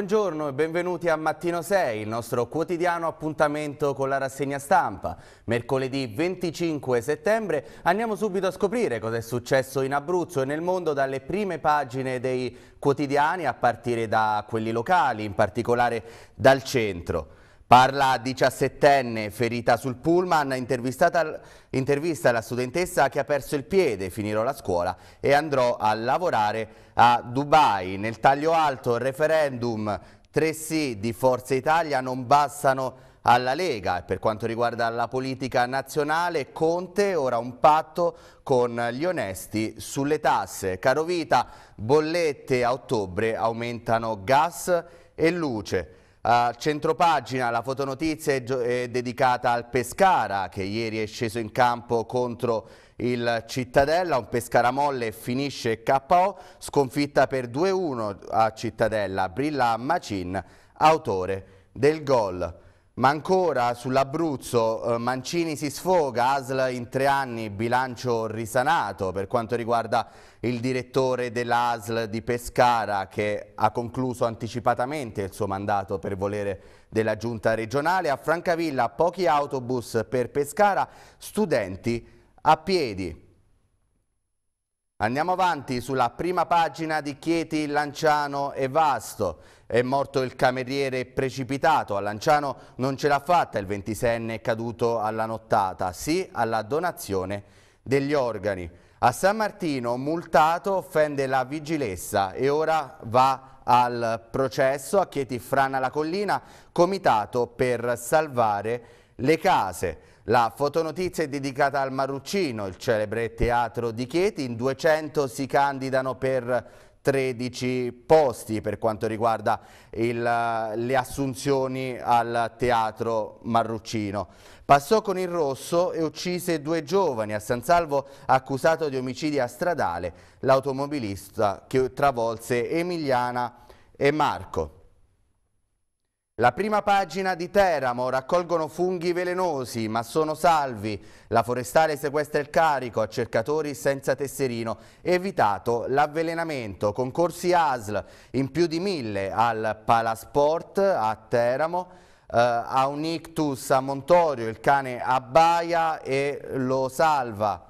Buongiorno e benvenuti a Mattino 6, il nostro quotidiano appuntamento con la rassegna stampa. Mercoledì 25 settembre andiamo subito a scoprire cosa è successo in Abruzzo e nel mondo dalle prime pagine dei quotidiani a partire da quelli locali, in particolare dal centro. Parla 17enne, ferita sul pullman, intervista la studentessa che ha perso il piede, finirò la scuola e andrò a lavorare a Dubai. Nel taglio alto referendum 3 sì di Forza Italia non bastano alla Lega per quanto riguarda la politica nazionale Conte ora un patto con gli onesti sulle tasse. Caro Vita, bollette a ottobre aumentano gas e luce. A centropagina la fotonotizia è, dedicata al Pescara che ieri è sceso in campo contro il Cittadella, un Pescara molle finisce KO, sconfitta per 2-1 a Cittadella, Brilla Macin, autore del gol. Ma ancora sull'Abruzzo, eh, Mancini si sfoga, ASL in tre anni bilancio risanato per quanto riguarda il direttore dell'ASL di Pescara che ha concluso anticipatamente il suo mandato per volere della giunta regionale. A Francavilla pochi autobus per Pescara, studenti a piedi. Andiamo avanti sulla prima pagina di Chieti, Lanciano e Vasto. È morto il cameriere precipitato, a Lanciano non ce l'ha fatta, il 26enne caduto alla nottata, sì alla donazione degli organi. A San Martino multato offende la vigilessa e ora va al processo a Chieti Frana la Collina, comitato per salvare le case. La fotonotizia è dedicata al Marruccino, il celebre teatro di Chieti. In 200 si candidano per 13 posti per quanto riguarda il, le assunzioni al teatro marruccino. Passò con il rosso e uccise due giovani a San Salvo accusato di omicidio stradale, l'automobilista che travolse Emiliana e Marco. La prima pagina di Teramo, raccolgono funghi velenosi ma sono salvi. La forestale sequestra il carico a cercatori senza tesserino. Evitato l'avvelenamento. Concorsi ASL in più di mille al Palasport a Teramo. Eh, a un ictus a Montorio il cane abbaia e lo salva.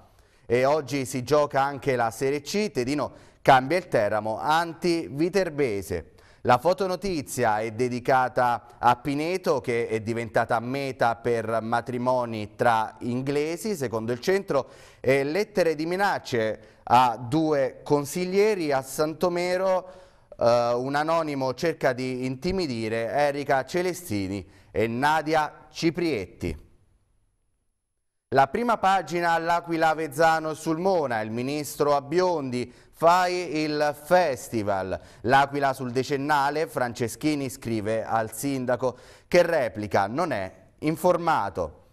E oggi si gioca anche la Serie C. Tedino cambia il Teramo anti-Viterbese. La fotonotizia è dedicata a Pineto che è diventata meta per matrimoni tra inglesi, secondo il centro, e lettere di minacce a due consiglieri a Santomero, eh, un anonimo cerca di intimidire Erika Celestini e Nadia Ciprietti. La prima pagina all'Aquila Vezzano sul Mona, il ministro Abbiondi Fai il festival. L'Aquila sul decennale, Franceschini scrive al sindaco che replica non è informato.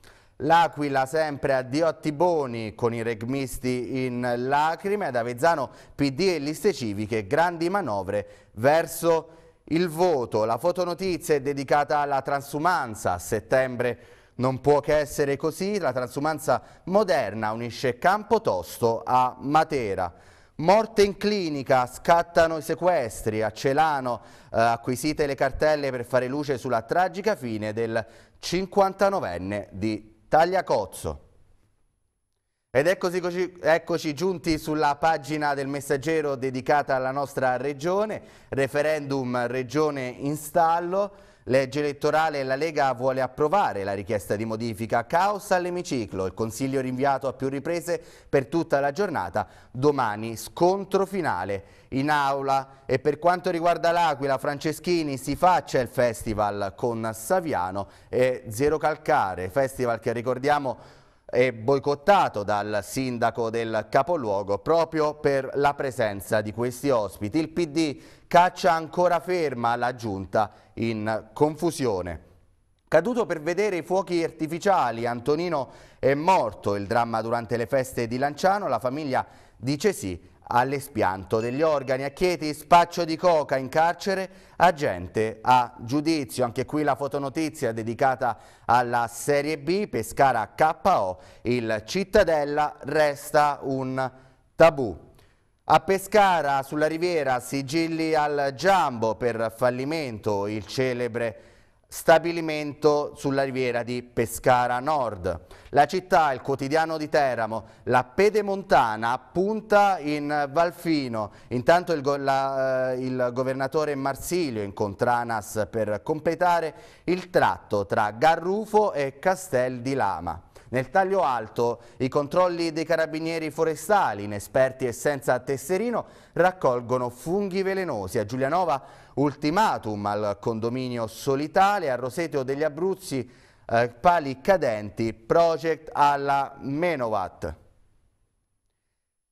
L'Aquila sempre a Diottiboni con i regmisti in lacrime, ad Avezzano PD e liste civiche, grandi manovre verso il voto. La fotonotizia è dedicata alla transumanza a settembre non può che essere così, la transumanza moderna unisce Campotosto a Matera. Morte in clinica, scattano i sequestri, a Celano eh, acquisite le cartelle per fare luce sulla tragica fine del 59enne di Tagliacozzo. Ed eccoci, eccoci giunti sulla pagina del messaggero dedicata alla nostra regione, referendum regione in stallo, Legge elettorale, la Lega vuole approvare la richiesta di modifica. Caos all'emiciclo, il Consiglio rinviato a più riprese per tutta la giornata. Domani scontro finale in aula. E per quanto riguarda l'Aquila, Franceschini si faccia il festival con Saviano e Zero Calcare. Festival che ricordiamo è boicottato dal sindaco del capoluogo proprio per la presenza di questi ospiti. Il PD Caccia ancora ferma la giunta in confusione. Caduto per vedere i fuochi artificiali, Antonino è morto, il dramma durante le feste di Lanciano, la famiglia dice sì all'espianto degli organi. A Chieti spaccio di coca in carcere, agente a giudizio. Anche qui la fotonotizia dedicata alla Serie B, Pescara KO, il Cittadella resta un tabù. A Pescara, sulla riviera, sigilli al Giambo per fallimento, il celebre stabilimento sulla riviera di Pescara Nord. La città, il quotidiano di Teramo, la Pedemontana, punta in Valfino. Intanto il, go la, eh, il governatore Marsilio incontra ANAS per completare il tratto tra Garrufo e Castel di Lama. Nel taglio alto, i controlli dei carabinieri forestali, inesperti e senza tesserino, raccolgono funghi velenosi. A Giulianova ultimatum al condominio Solitale, a Roseteo degli Abruzzi eh, pali cadenti, project alla Menovat.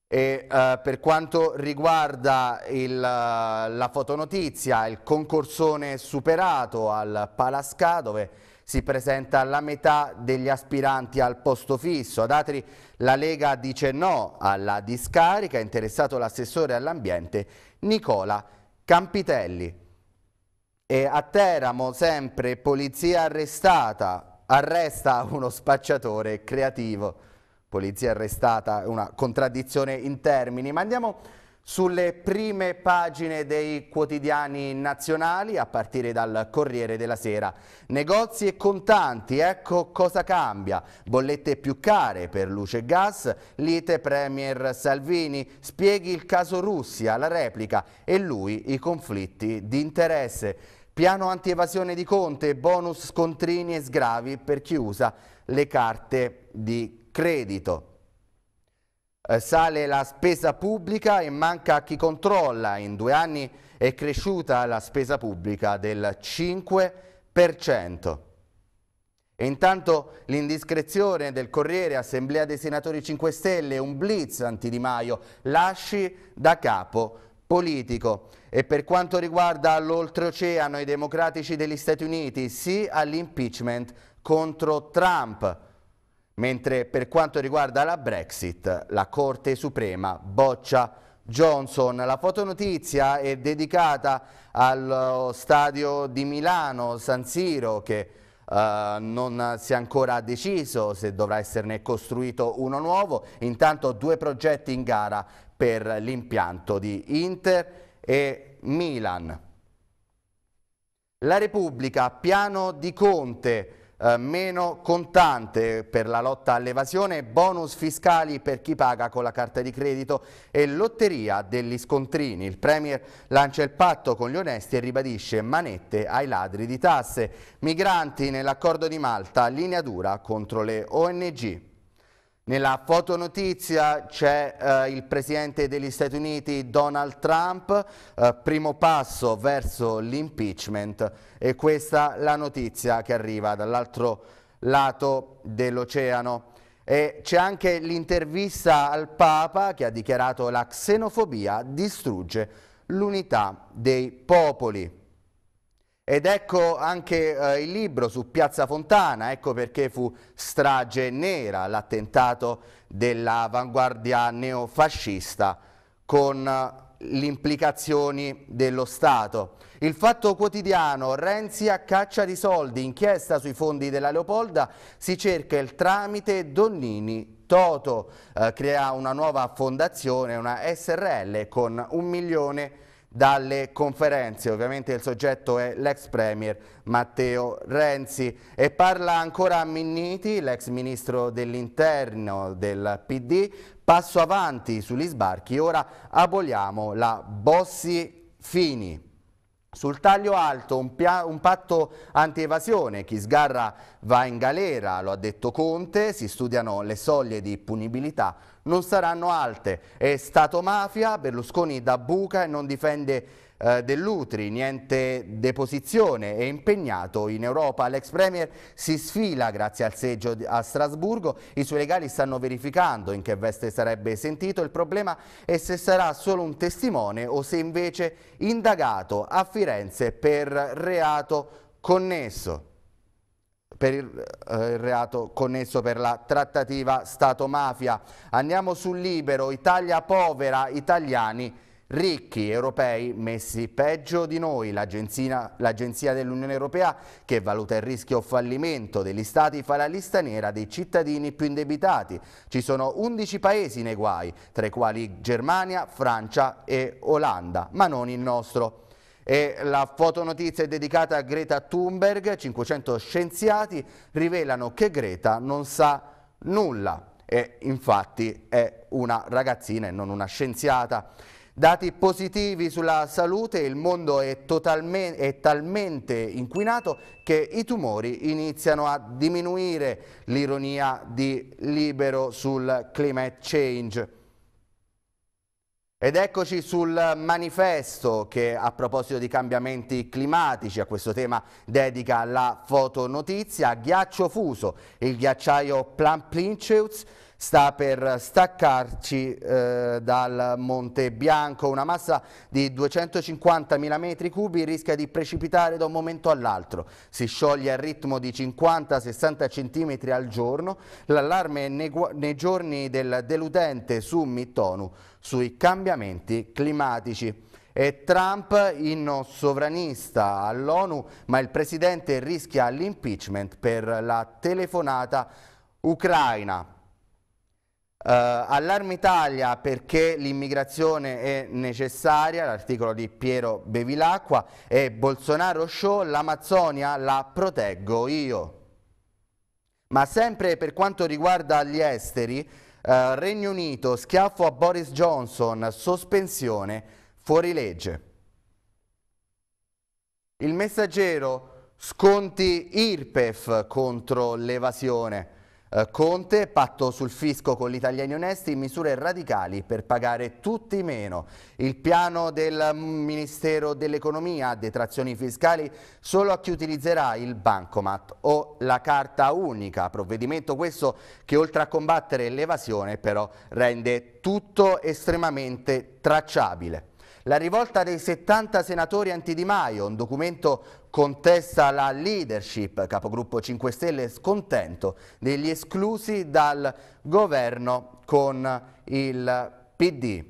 E, eh, per quanto riguarda il, eh, la fotonotizia, il concorsone superato al Palasca dove si presenta la metà degli aspiranti al posto fisso. Ad Atri la Lega dice no alla discarica, è interessato l'assessore all'ambiente Nicola Campitelli. E a Teramo sempre polizia arrestata, arresta uno spacciatore creativo. Polizia arrestata, una contraddizione in termini, ma andiamo sulle prime pagine dei quotidiani nazionali a partire dal Corriere della Sera. Negozi e contanti, ecco cosa cambia. Bollette più care per luce e gas, lite Premier Salvini, spieghi il caso Russia, la replica e lui i conflitti di interesse. Piano antievasione di Conte, bonus scontrini e sgravi per chi usa le carte di credito. Eh, sale la spesa pubblica e manca chi controlla. In due anni è cresciuta la spesa pubblica del 5%. E intanto l'indiscrezione del Corriere, Assemblea dei Senatori 5 Stelle, un blitz anti Di Maio, lasci da capo politico. E per quanto riguarda l'oltreoceano, i democratici degli Stati Uniti sì all'impeachment contro Trump. Mentre per quanto riguarda la Brexit, la Corte Suprema boccia Johnson. La fotonotizia è dedicata allo stadio di Milano, San Siro, che Uh, non si è ancora deciso se dovrà esserne costruito uno nuovo, intanto due progetti in gara per l'impianto di Inter e Milan. La Repubblica, piano di Conte, eh, meno contante per la lotta all'evasione, bonus fiscali per chi paga con la carta di credito e lotteria degli scontrini. Il Premier lancia il patto con gli onesti e ribadisce manette ai ladri di tasse. Migranti nell'accordo di Malta, linea dura contro le ONG. Nella fotonotizia c'è eh, il presidente degli Stati Uniti Donald Trump, eh, primo passo verso l'impeachment e questa la notizia che arriva dall'altro lato dell'oceano. E c'è anche l'intervista al Papa che ha dichiarato la xenofobia distrugge l'unità dei popoli. Ed ecco anche eh, il libro su Piazza Fontana, ecco perché fu strage nera l'attentato dell'avanguardia neofascista con eh, le implicazioni dello Stato. Il fatto quotidiano, Renzi a caccia di soldi, inchiesta sui fondi della Leopolda, si cerca il tramite Donnini Toto eh, crea una nuova fondazione, una SRL con un milione di dalle conferenze. Ovviamente il soggetto è l'ex premier Matteo Renzi e parla ancora a Minniti, l'ex ministro dell'interno del PD. Passo avanti sugli sbarchi, ora aboliamo la Bossi Fini. Sul taglio alto un, un patto anti-evasione, chi sgarra va in galera, lo ha detto Conte, si studiano le soglie di punibilità, non saranno alte. È stato mafia, Berlusconi da buca e non difende eh, dell'Utri, niente deposizione è impegnato in Europa. L'ex Premier si sfila grazie al seggio a Strasburgo, i suoi legali stanno verificando in che veste sarebbe sentito, il problema è se sarà solo un testimone o se invece indagato a Firenze per reato connesso per il, eh, il, reato connesso per la trattativa Stato-mafia. Andiamo sul libero, Italia povera, italiani Ricchi europei messi peggio di noi, l'agenzia dell'Unione Europea che valuta il rischio fallimento degli stati fa la lista nera dei cittadini più indebitati. Ci sono 11 paesi nei guai, tra i quali Germania, Francia e Olanda, ma non il nostro. E la fotonotizia è dedicata a Greta Thunberg, 500 scienziati rivelano che Greta non sa nulla e infatti è una ragazzina e non una scienziata. Dati positivi sulla salute, il mondo è, è, talmente inquinato che i tumori iniziano a diminuire. L'ironia di Libero sul climate change. Ed eccoci sul manifesto che a proposito di cambiamenti climatici, a questo tema dedica la fotonotizia, ghiaccio fuso, il ghiacciaio Plan Plincheus, sta per staccarci eh, dal Monte Bianco. Una massa di 250.000 metri cubi rischia di precipitare da un momento all'altro. Si scioglie a ritmo di 50-60 cm al giorno. L'allarme nei, giorni del deludente summit ONU sui cambiamenti climatici. E Trump inno sovranista all'ONU, ma il presidente rischia l'impeachment per la telefonata ucraina. Uh, allarme Italia perché l'immigrazione è necessaria, l'articolo di Piero Bevilacqua e Bolsonaro Show, l'Amazzonia la proteggo io. Ma sempre per quanto riguarda gli esteri, uh, Regno Unito, schiaffo a Boris Johnson, sospensione, fuori legge. Il messaggero, sconti IRPEF contro l'evasione. Eh, Conte, patto sul fisco con gli italiani onesti, misure radicali per pagare tutti meno. Il piano del Ministero dell'Economia, detrazioni fiscali solo a chi utilizzerà il bancomat o la carta unica. Provvedimento questo che oltre a combattere l'evasione però rende tutto estremamente tracciabile. La rivolta dei 70 senatori anti Di Maio, un documento contesta la leadership, capogruppo 5 Stelle scontento degli esclusi dal governo con il PD.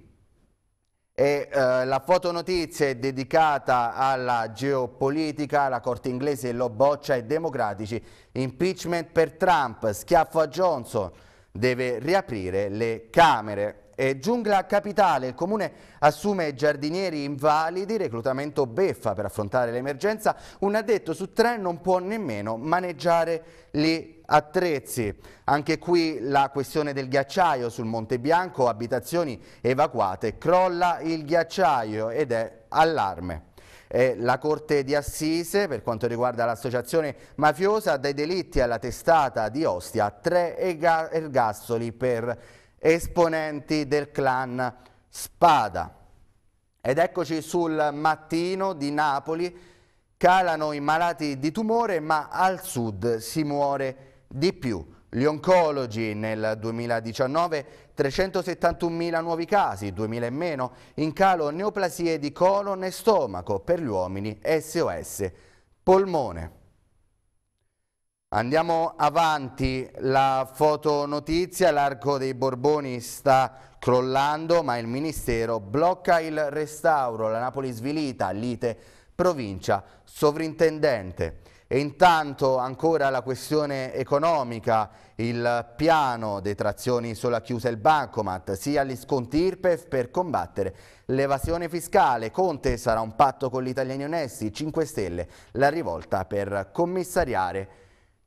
E, eh, la fotonotizia è dedicata alla geopolitica, la Corte inglese lo boccia ai democratici, impeachment per Trump, schiaffo a Johnson, deve riaprire le Camere e Giungla Capitale. Il comune assume giardinieri invalidi, reclutamento beffa per affrontare l'emergenza. Un addetto su tre non può nemmeno maneggiare gli attrezzi. Anche qui la questione del ghiacciaio sul Monte Bianco, abitazioni evacuate, crolla il ghiacciaio ed è allarme. E la Corte di Assise, per quanto riguarda l'associazione mafiosa, dai delitti alla testata di Ostia, tre ergastoli per esponenti del clan Spada. Ed eccoci sul mattino di Napoli, calano i malati di tumore ma al sud si muore di più. Gli oncologi nel 2019 371.000 nuovi casi, 2.000 in meno, in calo neoplasie di colon e stomaco per gli uomini SOS polmone. Andiamo avanti, la fotonotizia, l'arco dei Borboni sta crollando ma il Ministero blocca il restauro, la Napoli svilita, lite, provincia, sovrintendente. E intanto ancora la questione economica, il piano, detrazioni sulla chiusa il bancomat, sia gli sconti IRPEF per combattere l'evasione fiscale. Conte sarà un patto con gli italiani onesti, 5 Stelle, la rivolta per commissariare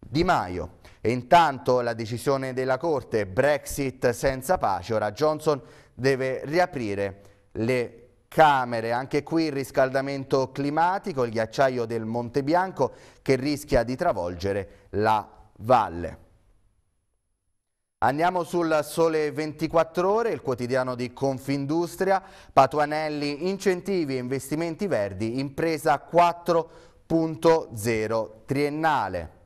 di Maio. E intanto la decisione della Corte, Brexit senza pace, ora Johnson deve riaprire le Camere, anche qui il riscaldamento climatico, il ghiacciaio del Monte Bianco che rischia di travolgere la valle. Andiamo sul Sole 24 Ore, il quotidiano di Confindustria, Patuanelli, incentivi e investimenti verdi, impresa 4.0 triennale.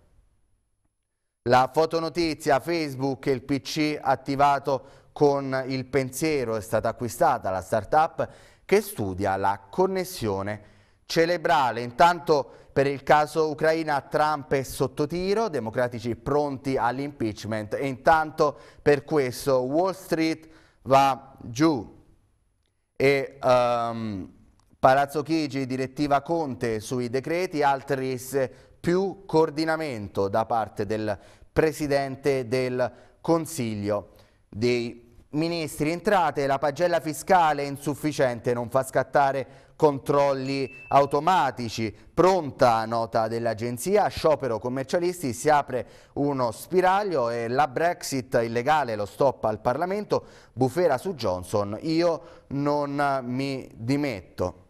La fotonotizia Facebook e il PC attivato con il pensiero è stata acquistata la startup che studia la connessione cerebrale. Intanto per il caso Ucraina Trump è sotto tiro, democratici pronti all'impeachment e intanto per questo Wall Street va giù e um, Palazzo Chigi direttiva Conte sui decreti, altri più coordinamento da parte del Presidente del Consiglio dei Ministri. Entrate, la pagella fiscale è insufficiente, non fa scattare controlli automatici. Pronta nota dell'agenzia, sciopero commercialisti, si apre uno spiraglio e la Brexit illegale lo stop al Parlamento, bufera su Johnson, io non mi dimetto.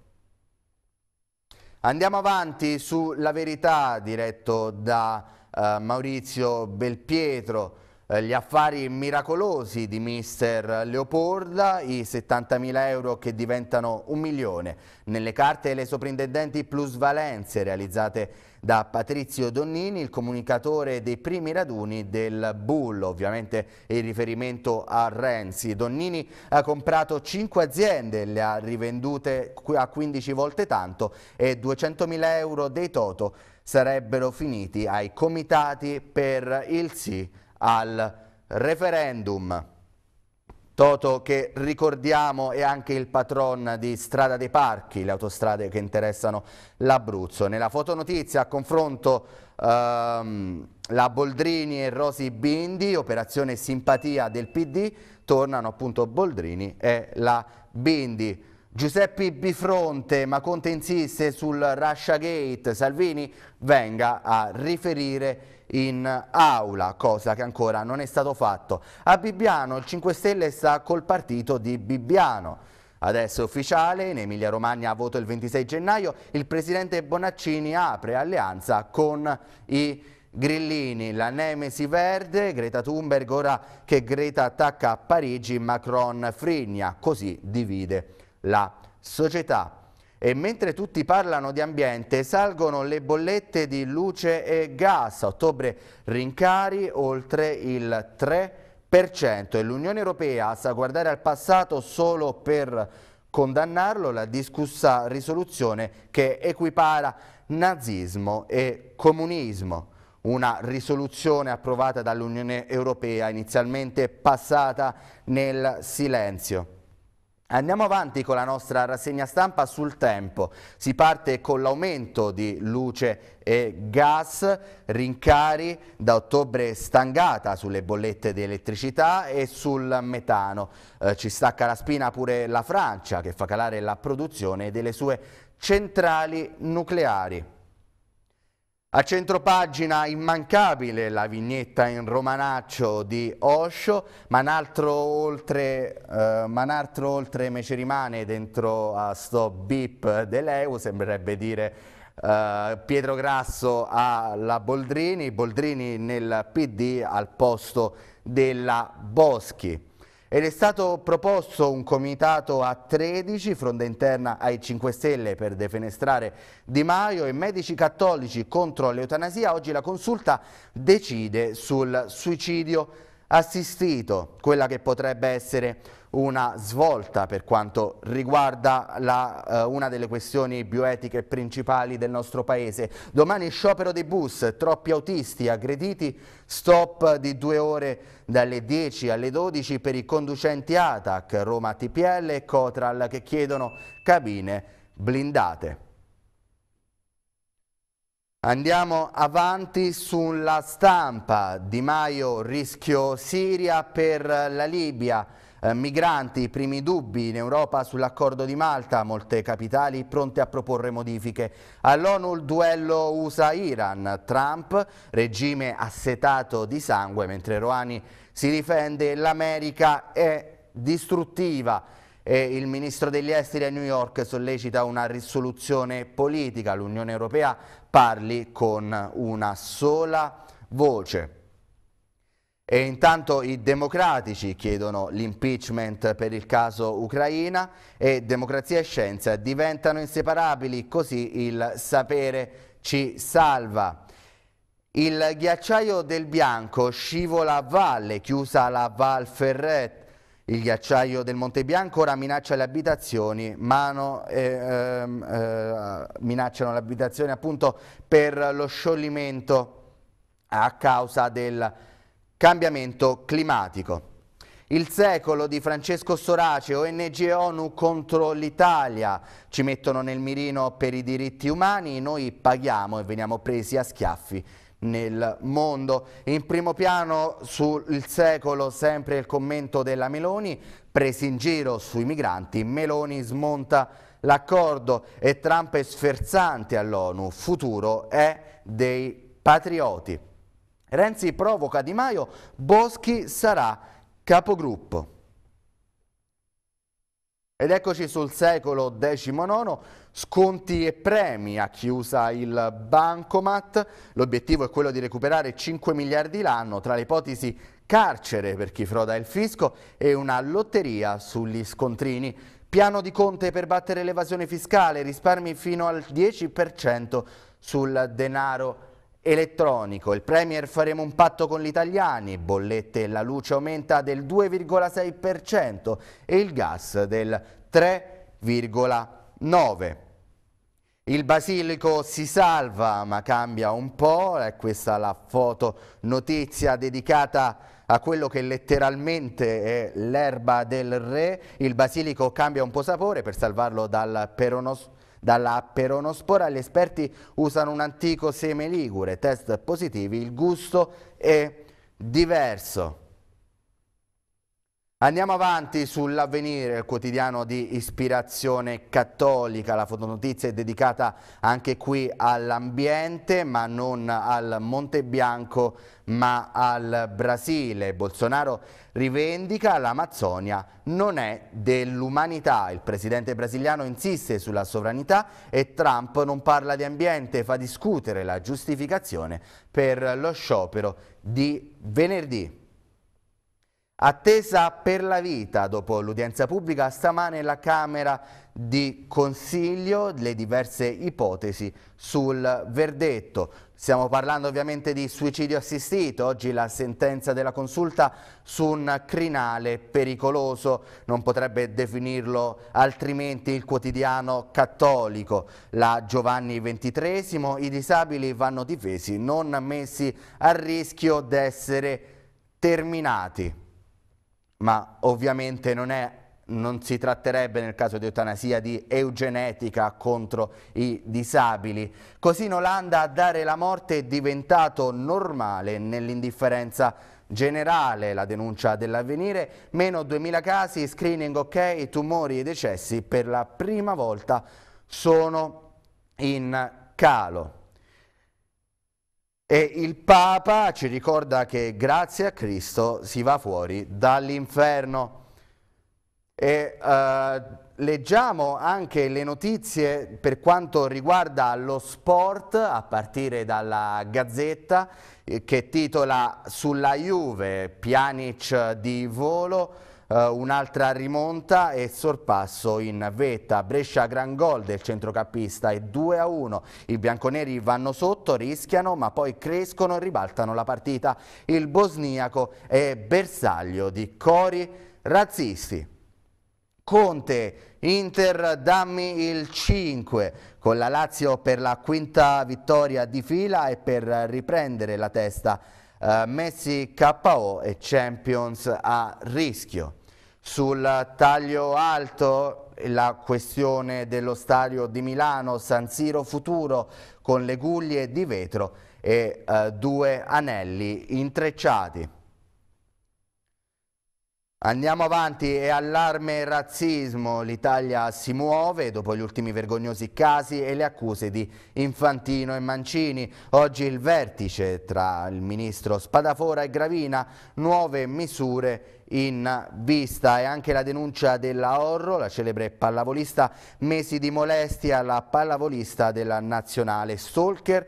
Andiamo avanti sulla verità diretto da eh, Maurizio Belpietro, eh, gli affari miracolosi di mister Leopolda, i 70.000 euro che diventano un milione, nelle carte e le soprintendenti plusvalenze realizzate da Patrizio Donnini, il comunicatore dei primi raduni del Bull, ovviamente in riferimento a Renzi. Donnini ha comprato 5 aziende, le ha rivendute a 15 volte tanto e 200.000 euro dei toto sarebbero finiti ai comitati per il sì al referendum. Toto che ricordiamo è anche il patron di Strada dei Parchi, le autostrade che interessano l'Abruzzo. Nella fotonotizia a confronto ehm, la Boldrini e Rosi Bindi, operazione simpatia del PD, tornano appunto Boldrini e la Bindi. Giuseppe Bifronte, ma Conte insiste sul Russia Gate, Salvini venga a riferire in aula, cosa che ancora non è stato fatto. A Bibbiano il 5 Stelle sta col partito di Bibbiano. Adesso è ufficiale, in Emilia Romagna ha voto il 26 gennaio, il presidente Bonaccini apre alleanza con i Grillini, la Nemesi Verde, Greta Thunberg, ora che Greta attacca a Parigi, Macron frigna, così divide la società. E mentre tutti parlano di ambiente, salgono le bollette di luce e gas. A ottobre rincari oltre il 3% e l'Unione Europea sa guardare al passato solo per condannarlo, la discussa risoluzione che equipara nazismo e comunismo. Una risoluzione approvata dall'Unione Europea, inizialmente passata nel silenzio. Andiamo avanti con la nostra rassegna stampa sul tempo. Si parte con l'aumento di luce e gas, rincari da ottobre stangata sulle bollette di elettricità e sul metano. Eh, ci stacca la spina pure la Francia che fa calare la produzione delle sue centrali nucleari. A centropagina immancabile la vignetta in romanaccio di Osho, ma un altro oltre, eh, oltre me ci rimane dentro a sto beep dell'EU, sembrerebbe dire eh, Pietro Grasso alla Boldrini, Boldrini nel PD al posto della Boschi. Ed è stato proposto un comitato a 13, fronda interna ai 5 Stelle per defenestrare Di Maio e medici cattolici contro l'eutanasia. Oggi la consulta decide sul suicidio assistito, quella che potrebbe essere una svolta per quanto riguarda la, eh, una delle questioni bioetiche principali del nostro paese. Domani sciopero dei bus, troppi autisti aggrediti, stop di due ore dalle 10 alle 12 per i conducenti ATAC, Roma TPL e Cotral che chiedono cabine blindate. Andiamo avanti sulla stampa, Di Maio rischio Siria per la Libia, eh, migranti, i primi dubbi in Europa sull'accordo di Malta, molte capitali pronte a proporre modifiche. All'ONU il duello USA-Iran, Trump, regime assetato di sangue, mentre Rouhani si difende, l'America è distruttiva e il ministro degli esteri a New York sollecita una risoluzione politica, l'Unione Europea parli con una sola voce. E intanto i democratici chiedono l'impeachment per il caso Ucraina e democrazia e scienza diventano inseparabili, così il sapere ci salva. Il ghiacciaio del Bianco scivola a valle, chiusa la Val Ferret. Il ghiacciaio del Monte Bianco ora minaccia le abitazioni, mano, eh, ehm, eh, minacciano le abitazioni appunto per lo scioglimento a causa del Cambiamento climatico. Il secolo di Francesco Sorace, ONG e ONU contro l'Italia. Ci mettono nel mirino per i diritti umani, noi paghiamo e veniamo presi a schiaffi nel mondo. In primo piano sul secolo sempre il commento della Meloni, presi in giro sui migranti, Meloni smonta l'accordo e Trump è sferzante all'ONU, futuro è dei patrioti. Renzi provoca Di Maio, Boschi sarà capogruppo. Ed eccoci sul secolo XIX, sconti e premi a chi usa il Bancomat, l'obiettivo è quello di recuperare 5 miliardi l'anno tra le ipotesi carcere per chi froda il fisco e una lotteria sugli scontrini. Piano di Conte per battere l'evasione fiscale, risparmi fino al 10% sul denaro Elettronico, il Premier faremo un patto con gli italiani, bollette e la luce aumenta del 2,6% e il gas del 3,9%. Il basilico si salva ma cambia un po', è questa la foto notizia dedicata a quello che letteralmente è l'erba del re, il basilico cambia un po' sapore per salvarlo dal peronosporo dalla peronospora gli esperti usano un antico seme ligure, test positivi, il gusto è diverso. Andiamo avanti sull'avvenire, il quotidiano di ispirazione cattolica, la fotonotizia è dedicata anche qui all'ambiente ma non al Monte Bianco ma al Brasile. Bolsonaro rivendica l'Amazzonia non è dell'umanità, il presidente brasiliano insiste sulla sovranità e Trump non parla di ambiente, fa discutere la giustificazione per lo sciopero di venerdì. Attesa per la vita dopo l'udienza pubblica stamane la Camera di Consiglio, le diverse ipotesi sul verdetto. Stiamo parlando ovviamente di suicidio assistito, oggi la sentenza della consulta su un crinale pericoloso, non potrebbe definirlo altrimenti il quotidiano cattolico. La Giovanni XXIII, i disabili vanno difesi, non messi a rischio d'essere terminati ma ovviamente non è non si tratterebbe nel caso di eutanasia di eugenetica contro i disabili. Così in Olanda a dare la morte è diventato normale nell'indifferenza generale, la denuncia dell'avvenire, meno 2000 casi, screening ok, tumori e decessi per la prima volta sono in calo. E il Papa ci ricorda che grazie a Cristo si va fuori dall'inferno. E eh, leggiamo anche le notizie per quanto riguarda lo sport, a partire dalla Gazzetta, eh, che titola Sulla Juve, Pjanic di volo, eh, un'altra rimonta e sorpasso in vetta. Brescia gran gol del centrocampista è 2 a 1. I bianconeri vanno sotto, rischiano ma poi crescono e ribaltano la partita. Il bosniaco è bersaglio di cori razzisti. Conte, Inter, dammi il 5 con la Lazio per la quinta vittoria di fila e per riprendere la testa. Uh, Messi KO e Champions a rischio. Sul taglio alto la questione dello stadio di Milano, San Siro Futuro, con le guglie di vetro e eh, due anelli intrecciati. Andiamo avanti è allarme razzismo, l'Italia si muove dopo gli ultimi vergognosi casi e le accuse di Infantino e Mancini. Oggi il vertice tra il ministro Spadafora e Gravina, nuove misure in vista e anche la denuncia della Orro, la celebre pallavolista, mesi di molestia alla pallavolista della nazionale Stalker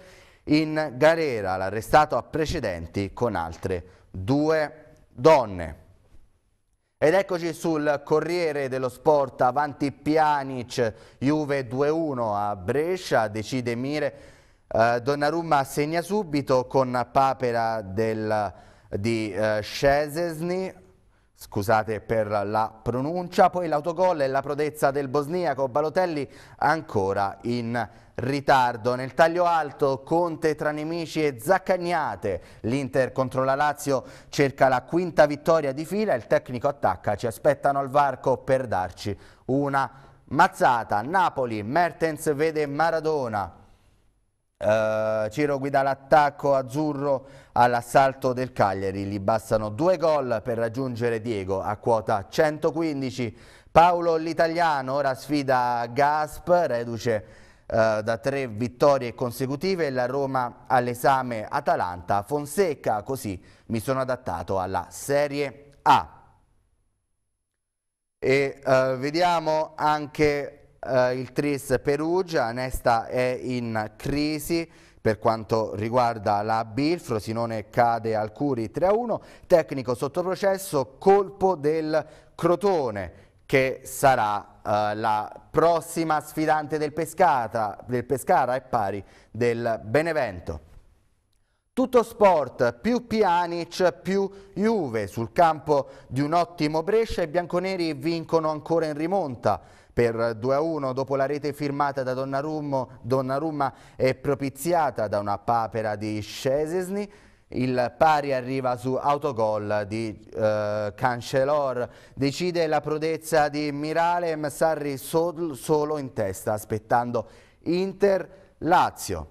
in galera, l'arrestato a precedenti con altre due donne. Ed eccoci sul Corriere dello Sport, avanti Pjanic, Juve 2-1 a Brescia, decide Mire, eh, Donnarumma segna subito con papera del, di eh, Scesesni, Scusate per la pronuncia, poi l'autogol e la prodezza del bosniaco Balotelli ancora in ritardo. Nel taglio alto Conte tra nemici e Zaccagnate, l'Inter contro la Lazio cerca la quinta vittoria di fila, il tecnico attacca, ci aspettano al varco per darci una mazzata. Napoli, Mertens vede Maradona, eh, Ciro guida l'attacco azzurro all'assalto del Cagliari, gli bastano due gol per raggiungere Diego a quota 115. Paolo l'italiano ora sfida Gasp, reduce eh, da tre vittorie consecutive, la Roma all'esame Atalanta, Fonseca, così mi sono adattato alla Serie A. E uh, vediamo anche eh, il Tris Perugia, Nesta è in crisi, per quanto riguarda la B, il cade al Curi 3-1, tecnico sotto processo, colpo del Crotone che sarà eh, la prossima sfidante del, Pescata, del Pescara e pari del Benevento. Tutto sport, più Pianic, più Juve. Sul campo di un ottimo Brescia i bianconeri vincono ancora in rimonta per 2 a 1 dopo la rete firmata da Donnarumma, Donnarumma è propiziata da una papera di Scesesni il pari arriva su autogol di eh, Cancelor, decide la prodezza di Miralem, Sarri sol, solo in testa aspettando Inter-Lazio.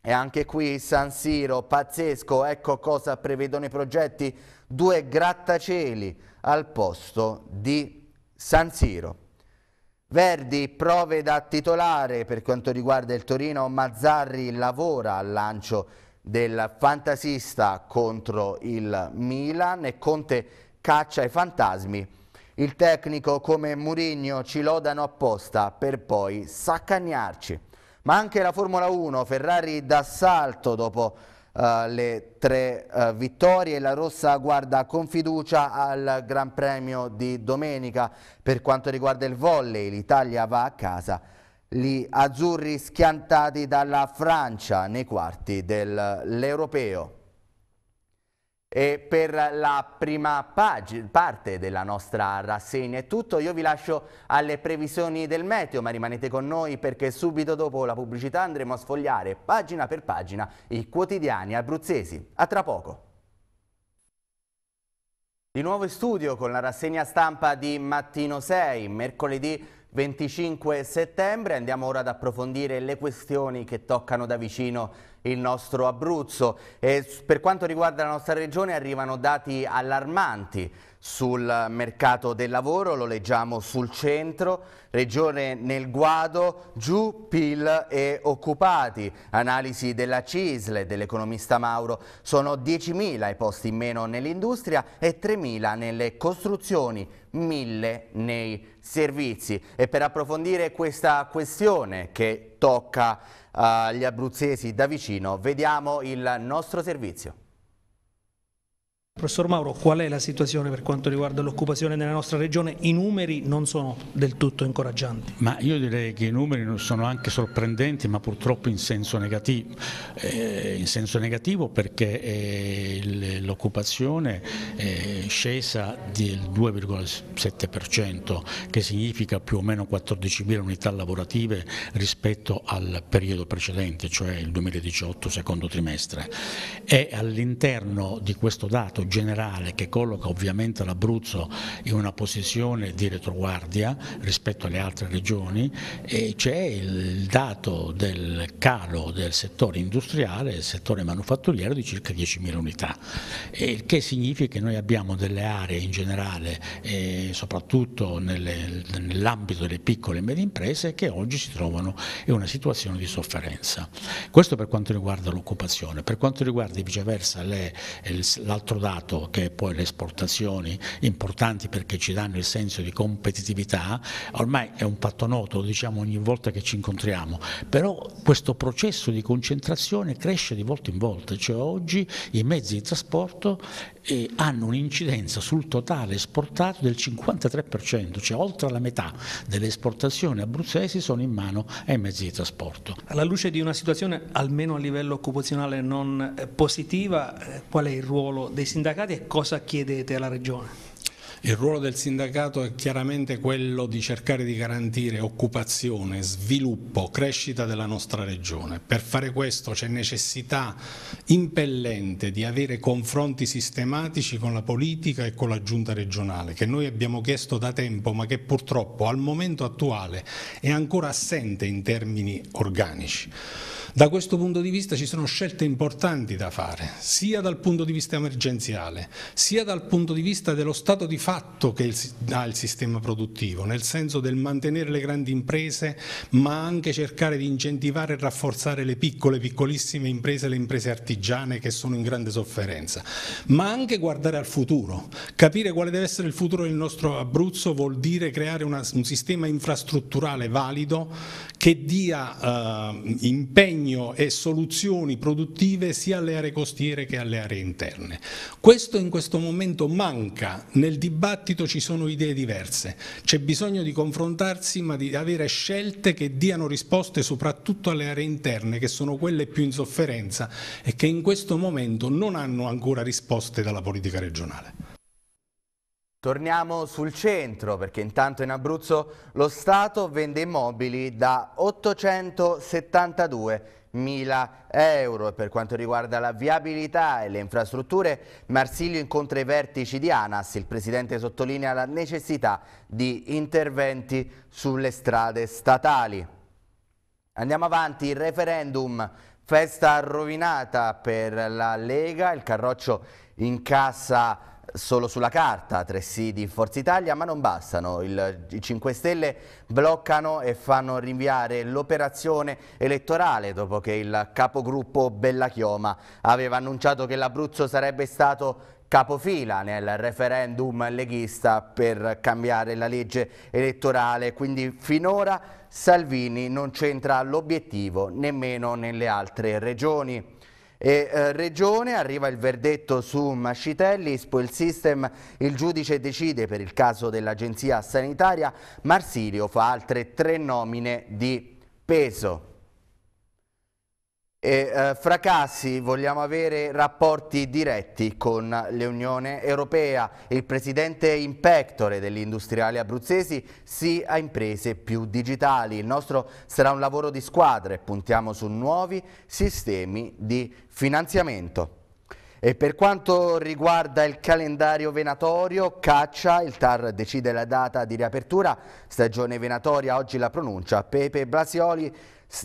E anche qui San Siro, pazzesco, ecco cosa prevedono i progetti, due grattacieli al posto di San Siro. Verdi prove da titolare per quanto riguarda il Torino, Mazzarri lavora al lancio del fantasista contro il Milan e Conte caccia i fantasmi. Il tecnico come Murigno ci lodano apposta per poi saccagnarci. Ma anche la Formula 1, Ferrari d'assalto dopo eh, le tre uh, vittorie. La Rossa guarda con fiducia al Gran Premio di domenica. Per quanto riguarda il volley, l'Italia va a casa. Gli azzurri schiantati dalla Francia nei quarti dell'Europeo. E per la prima parte della nostra rassegna è tutto, io vi lascio alle previsioni del meteo, ma rimanete con noi perché subito dopo la pubblicità andremo a sfogliare pagina per pagina i quotidiani abruzzesi. A tra poco! Di nuovo in studio con la rassegna stampa di Mattino 6, mercoledì 25 settembre. Andiamo ora ad approfondire le questioni che toccano da vicino il nostro Abruzzo. E per quanto riguarda la nostra regione arrivano dati allarmanti sul mercato del lavoro, lo leggiamo sul centro, regione nel guado, giù PIL e occupati, analisi della CISLE, dell'economista Mauro, sono 10.000 i posti in meno nell'industria e 3.000 nelle costruzioni, 1.000 nei servizi. E per approfondire questa questione che tocca uh, gli abruzzesi da vicino, vediamo il nostro servizio. Professor Mauro, qual è la situazione per quanto riguarda l'occupazione nella nostra regione? I numeri non sono del tutto incoraggianti. Ma io direi che i numeri sono anche sorprendenti, ma purtroppo in senso negativo, eh, in senso negativo perché eh, l'occupazione eh, è scesa del 2,7%, che significa più o meno 14.000 unità lavorative rispetto al periodo precedente, cioè il 2018 secondo trimestre. E all'interno di questo dato generale che colloca ovviamente l'Abruzzo in una posizione di retroguardia rispetto alle altre regioni e c'è il dato del calo del settore industriale, del settore manufatturiero di circa 10.000 unità, il che significa che noi abbiamo delle aree in generale, eh, soprattutto nell'ambito delle piccole e medie imprese, che oggi si trovano in una situazione di sofferenza. Questo per quanto riguarda l'occupazione, per quanto riguarda viceversa l'altro dato lato che poi le esportazioni importanti perché ci danno il senso di competitività, ormai è un fatto noto, lo diciamo ogni volta che ci incontriamo, però questo processo di concentrazione cresce di volta in volta, cioè oggi i mezzi di trasporto eh, hanno un'incidenza sul totale esportato del 53%, cioè oltre la metà delle esportazioni abruzzesi sono in mano ai mezzi di trasporto. Alla luce di una situazione almeno a livello occupazionale non eh, positiva, eh, qual è il ruolo dei sindacati e cosa chiedete alla Regione? Il ruolo del sindacato è chiaramente quello di cercare di garantire occupazione, sviluppo, crescita della nostra regione. Per fare questo c'è necessità impellente di avere confronti sistematici con la politica e con la giunta regionale che noi abbiamo chiesto da tempo ma che purtroppo al momento attuale è ancora assente in termini organici. Da questo punto di vista ci sono scelte importanti da fare, sia dal punto di vista emergenziale, sia dal punto di vista dello stato di fatto che ha il sistema produttivo, nel senso del mantenere le grandi imprese, ma anche cercare di incentivare e rafforzare le piccole, piccolissime imprese, le imprese artigiane che sono in grande sofferenza, ma anche guardare al futuro, capire quale deve essere il futuro del nostro Abruzzo vuol dire creare una, un sistema infrastrutturale valido che dia eh, impegno sostegno e soluzioni produttive sia alle aree costiere che alle aree interne. Questo in questo momento manca, nel dibattito ci sono idee diverse, c'è bisogno di confrontarsi ma di avere scelte che diano risposte soprattutto alle aree interne che sono quelle più in sofferenza e che in questo momento non hanno ancora risposte dalla politica regionale. Torniamo sul centro perché intanto in Abruzzo lo Stato vende immobili da 872 mila euro per quanto riguarda la viabilità e le infrastrutture Marsilio incontra i vertici di ANAS, il presidente sottolinea la necessità di interventi sulle strade statali. Andiamo avanti, il referendum Festa rovinata per la Lega, il Carroccio incassa solo sulla carta tre sì di Forza Italia, ma non bastano. Il, I 5 Stelle bloccano e fanno rinviare l'operazione elettorale dopo che il capogruppo Bella Chioma aveva annunciato che l'Abruzzo sarebbe stato capofila nel referendum leghista per cambiare la legge elettorale, quindi finora Salvini non c'entra l'obiettivo nemmeno nelle altre regioni. E eh, Regione arriva il verdetto su Mascitelli, Spoil System, il giudice decide per il caso dell'agenzia sanitaria, Marsilio fa altre tre nomine di peso. E, eh, fra vogliamo avere rapporti diretti con l'Unione Europea. Il presidente in pectore degli industriali abruzzesi sì a imprese più digitali. Il nostro sarà un lavoro di squadra e puntiamo su nuovi sistemi di finanziamento. E per quanto riguarda il calendario venatorio, caccia, il TAR decide la data di riapertura, stagione venatoria, oggi la pronuncia Pepe Brasioli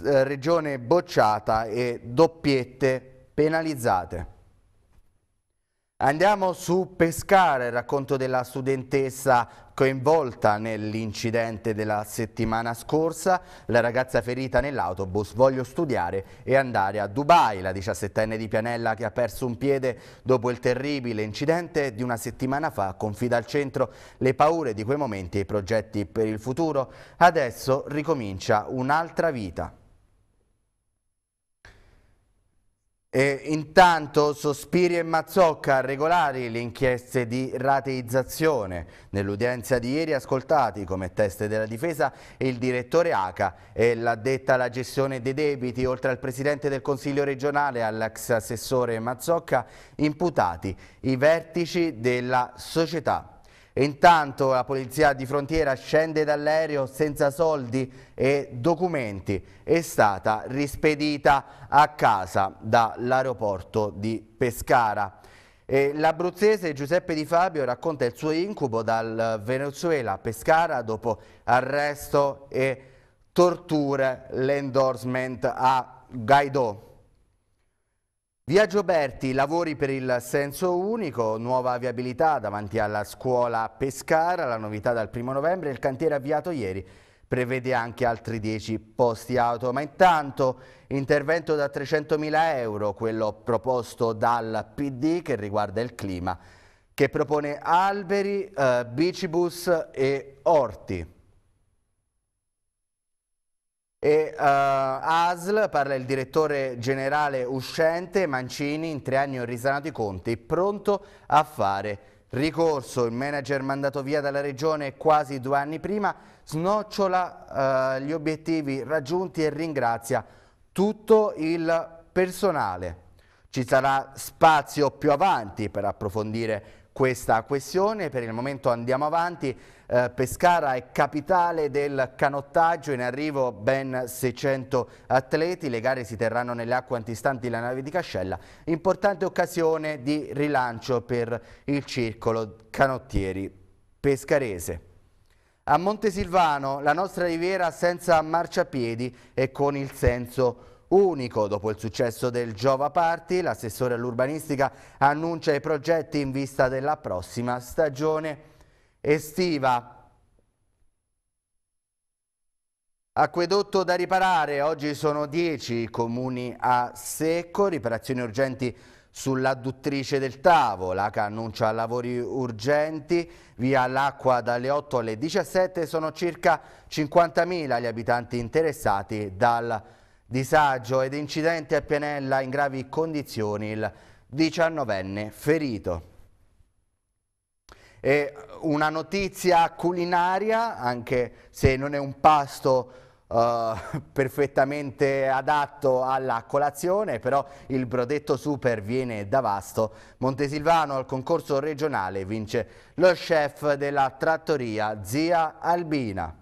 eh, regione bocciata e doppiette penalizzate. Andiamo su Pescara, il racconto della studentessa coinvolta nell'incidente della settimana scorsa, la ragazza ferita nell'autobus, voglio studiare e andare a Dubai, la 17enne di Pianella che ha perso un piede dopo il terribile incidente di una settimana fa, confida al centro le paure di quei momenti e i progetti per il futuro, adesso ricomincia un'altra vita. E intanto Sospiri e Mazzocca, regolari le inchieste di rateizzazione. Nell'udienza di ieri ascoltati come teste della difesa il direttore ACA e l'addetta alla gestione dei debiti, oltre al presidente del Consiglio regionale all'ex assessore Mazzocca, imputati i vertici della società. E Intanto la polizia di frontiera scende dall'aereo senza soldi e documenti. È stata rispedita a casa dall'aeroporto di Pescara. L'abruzzese Giuseppe Di Fabio racconta il suo incubo dal Venezuela a Pescara dopo arresto e torture, l'endorsement a Guaidó. Viaggio Berti, lavori per il senso unico, nuova viabilità davanti alla scuola Pescara, la novità dal primo novembre, il cantiere avviato ieri prevede anche altri 10 posti auto, ma intanto intervento da 300.000 euro, quello proposto dal PD che riguarda il clima, che propone alberi, eh, bicibus e orti. E uh, eh, ASL, parla il direttore generale uscente, Mancini, in tre anni ho risanato i conti, pronto a fare ricorso. Il manager mandato via dalla regione quasi due anni prima snocciola uh, gli obiettivi raggiunti e ringrazia tutto il personale. Ci sarà spazio più avanti per approfondire questa questione. Per il momento andiamo avanti. Eh, Pescara è capitale del canottaggio, in arrivo ben 600 atleti, le gare si terranno nelle acque antistanti la nave di Cascella, importante occasione di rilancio per il circolo canottieri pescarese. A Montesilvano la nostra riviera senza marciapiedi e con il senso unico. Dopo il successo del Giova Party, l'assessore all'urbanistica annuncia i progetti in vista della prossima stagione estiva. Acquedotto da riparare, oggi sono 10 comuni a secco, riparazioni urgenti sull'adduttrice del Tavo, l'ACA annuncia lavori urgenti, via l'acqua dalle 8 alle 17, sono circa 50.000 gli abitanti interessati dal progetto disagio ed incidente a Pianella in gravi condizioni, il 19enne ferito. E una notizia culinaria, anche se non è un pasto eh, perfettamente adatto alla colazione, però il brodetto super viene da Vasto. Montesilvano al concorso regionale vince lo chef della trattoria Zia Albina.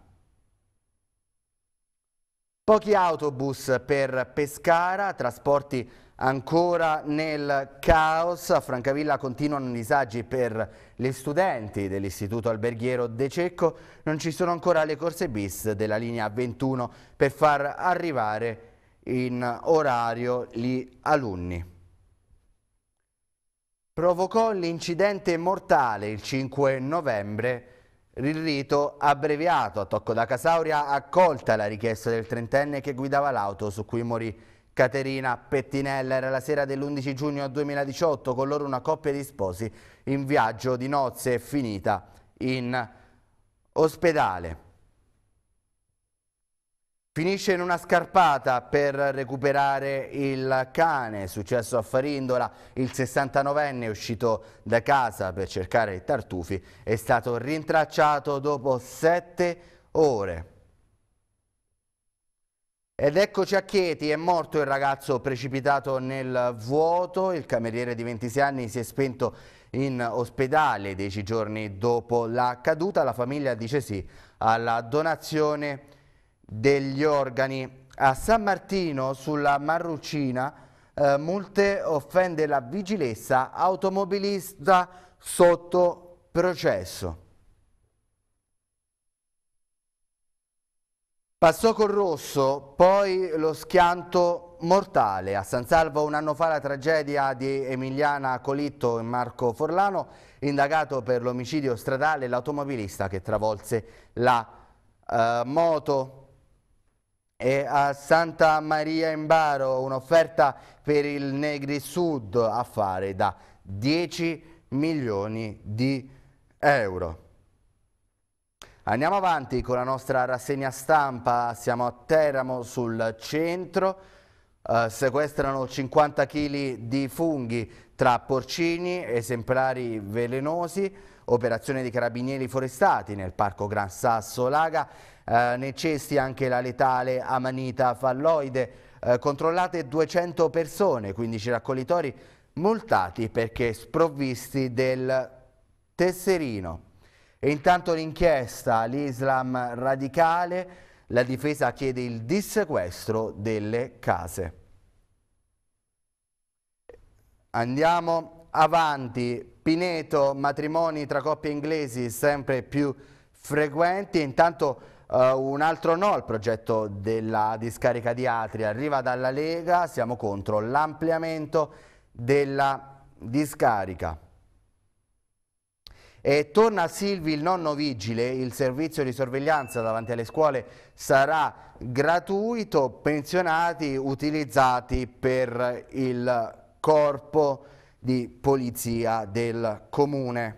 Pochi autobus per Pescara, trasporti ancora nel caos. A Francavilla continuano i disagi per gli studenti dell'Istituto Alberghiero De Cecco. Non ci sono ancora le corse bis della linea 21 per far arrivare in orario gli alunni. Provocò l'incidente mortale il 5 novembre il rito abbreviato a Tocco da Casauria accolta la richiesta del trentenne che guidava l'auto su cui morì Caterina Pettinella era la sera dell'11 giugno 2018 con loro una coppia di sposi in viaggio di nozze finita in ospedale. Finisce in una scarpata per recuperare il cane, successo a Farindola, il 69enne uscito da casa per cercare i tartufi è stato rintracciato dopo sette ore. Ed eccoci a Chieti, è morto il ragazzo precipitato nel vuoto, il cameriere di 26 anni si è spento in ospedale dieci giorni dopo la caduta, la famiglia dice sì alla donazione degli organi. A San Martino, sulla Marrucina, eh, multe offende la vigilessa automobilista sotto processo. Passò col rosso, poi lo schianto mortale. A San Salvo un anno fa la tragedia di Emiliana Colitto e Marco Forlano, indagato per l'omicidio stradale l'automobilista che travolse la eh, moto. E a Santa Maria in Baro un'offerta per il Negri Sud a fare da 10 milioni di euro. Andiamo avanti con la nostra rassegna stampa, siamo a Teramo sul centro eh, sequestrano 50 kg di funghi tra porcini, esemplari velenosi, operazione di carabinieri forestati nel parco Gran Sasso Laga, uh, nei cesti anche la letale amanita falloide, uh, controllate 200 persone, 15 raccoglitori multati perché sprovvisti del tesserino. E intanto l'inchiesta, l'Islam radicale, la difesa chiede il dissequestro delle case. Andiamo avanti. Pineto, matrimoni tra coppie inglesi sempre più frequenti. Intanto eh, un altro no al progetto della discarica di Atria. Arriva dalla Lega, siamo contro l'ampliamento della discarica. E torna a Silvi il nonno vigile, il servizio di sorveglianza davanti alle scuole sarà gratuito, pensionati utilizzati per il corpo di polizia del comune.